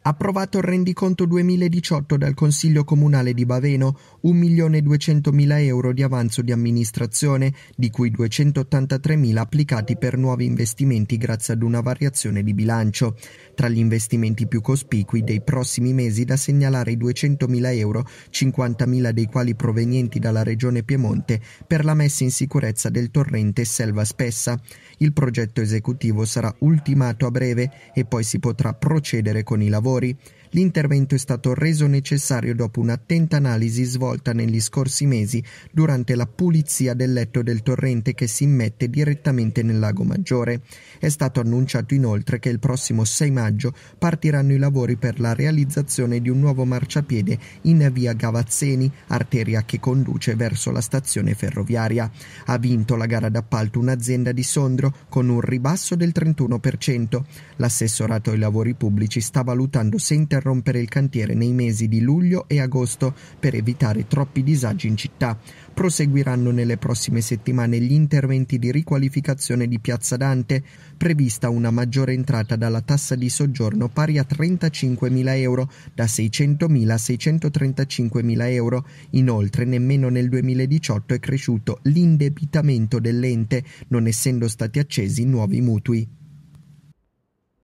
Approvato il rendiconto 2018 dal Consiglio Comunale di Baveno, 1.200.000 euro di avanzo di amministrazione, di cui 283.000 applicati per nuovi investimenti grazie ad una variazione di bilancio. Tra gli investimenti più cospicui dei prossimi mesi da segnalare i 200.000 euro, 50.000 dei quali provenienti dalla Regione Piemonte, per la messa in sicurezza del torrente Selva Spessa. Il progetto esecutivo sarà ultimato a breve e poi si potrà procedere con i lavori lavori L'intervento è stato reso necessario dopo un'attenta analisi svolta negli scorsi mesi durante la pulizia del letto del torrente che si immette direttamente nel lago Maggiore. È stato annunciato inoltre che il prossimo 6 maggio partiranno i lavori per la realizzazione di un nuovo marciapiede in via Gavazzeni, arteria che conduce verso la stazione ferroviaria. Ha vinto la gara d'appalto un'azienda di Sondro con un ribasso del 31%. L'assessorato ai lavori pubblici sta valutando se intervenire interrompere il cantiere nei mesi di luglio e agosto per evitare troppi disagi in città. Proseguiranno nelle prossime settimane gli interventi di riqualificazione di Piazza Dante, prevista una maggiore entrata dalla tassa di soggiorno pari a 35.000 euro, da 600.000 a 635.000 euro. Inoltre, nemmeno nel 2018 è cresciuto l'indebitamento dell'ente, non essendo stati accesi nuovi mutui.